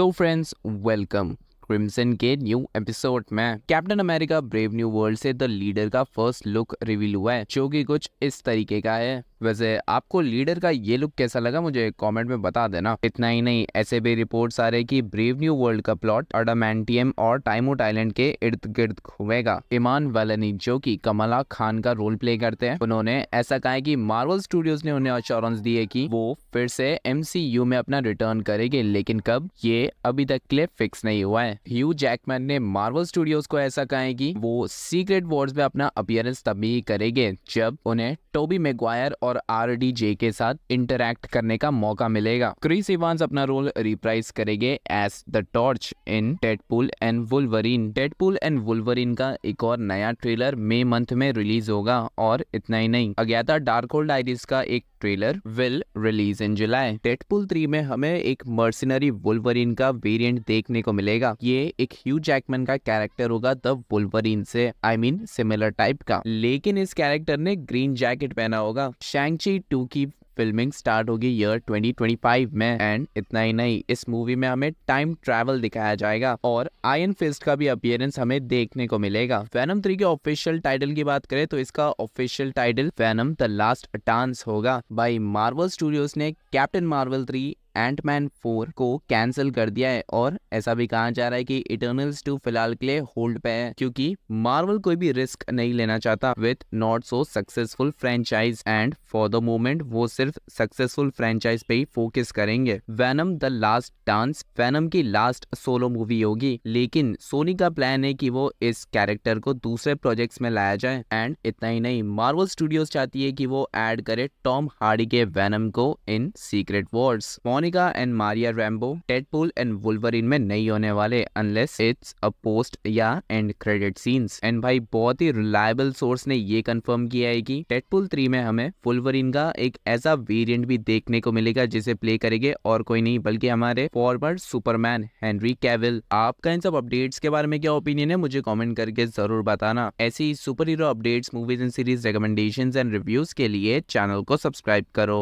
सो friends welcome Crimson के new episode में Captain America Brave New World से the leader का फर्स्ट लुक रिवील हुआ है जो कि कुछ इस तरीके का है वैसे आपको लीडर का ये लुक कैसा लगा मुझे कमेंट में बता देना इतना ही नहीं ऐसे भी रिपोर्ट्स आ रहे कि ब्रेव न्यू वर्ल्ड का प्लॉट अडामेंटियम और टाइमोट आइलैंड के इर्द गिर्द घूमेगा इमान वलनी जो कि कमला खान का रोल प्ले करते हैं उन्होंने ऐसा कहा है कि मार्वल स्टूडियोज ने उन्हें अश्योरेंस दिए की वो फिर से एम में अपना रिटर्न करेंगे लेकिन कब ये अभी तक क्लिप फिक्स नहीं हुआ है ह्यू जैकमैन ने मार्वल स्टूडियोज को ऐसा कहा है की वो सीक्रेट वॉर्स में अपना अपियरेंस तभी करेंगे जब उन्हें टोबी मेगवायर और और आर के साथ इंटरक्ट करने का मौका मिलेगा क्रिस इवांस अपना रोल रिप्राइज करेंगे as the torch in Deadpool and Wolverine Deadpool and Wolverine का एक और नया ट्रेलर मई मंथ में रिलीज होगा और इतना ही नहीं अज्ञाता डार्क होल्ड आइरिस का एक trailer will release in July Deadpool three में हमें एक मर्सिनरी वुल्वरीन का वेरिएंट देखने को मिलेगा ये एक ह्यू जैकमैन का कैरेक्टर होगा द वुल्वरीन से आई मीन सिमिलर टाइप का लेकिन इस कैरेक्टर ने ग्रीन जैकेट पहना होगा शैंगची टू की फिल्मिंग स्टार्ट होगी ईयर 2025 में एंड इतना ही नहीं इस मूवी में हमें टाइम ट्रेवल दिखाया जाएगा और आयन फिस्ट का भी अपियरेंस हमें देखने को मिलेगा फैनम थ्री के ऑफिशियल टाइटल की बात करें तो इसका official title Venom the last dance होगा बाई मार्वल स्टूडियोज ने Captain Marvel three Ant Man four को कैंसिल कर दिया है और ऐसा भी कहा जा रहा है कि इटर्नल्स टू फिलहाल के लिए होल्ड पे है क्योंकि मार्वल कोई भी रिस्क नहीं लेना चाहता with not so successful franchise and for the moment वो सिर्फ सक्सेसफुल फ्रेंचाइज पे ही फोकस करेंगे Venom the last dance Venom की लास्ट सोलो मूवी होगी लेकिन सोनी का प्लान है की वो इस कैरेक्टर को दूसरे प्रोजेक्ट में लाया जाए एंड इतना ही नहीं मार्वल स्टूडियोज चाहती है की वो एड करे टॉम हार्डी के वैनम को in Secret Wars Monica and Maria Rambeau Deadpool and Wolverine में नहीं होने वाले अनलेस इट्स अ पोस्ट या एंड क्रेडिट सीन्स एंड भाई बहुत ही रिलायबल सोर्स ने ये कंफर्म किया है कि टेडपूल थ्री में हमें वुल्वरिन का एक ऐसा वेरियंट भी देखने को मिलेगा जिसे प्ले करेंगे और कोई नहीं बल्कि हमारे फॉर्मर सुपरमैन हेनरी कैविल आपका इन सब अपडेट्स के बारे में क्या ओपिनियन है मुझे कॉमेंट करके जरूर बताना ऐसी super hero updates movies and series recommendation and reviews के लिए चैनल को सब्सक्राइब करो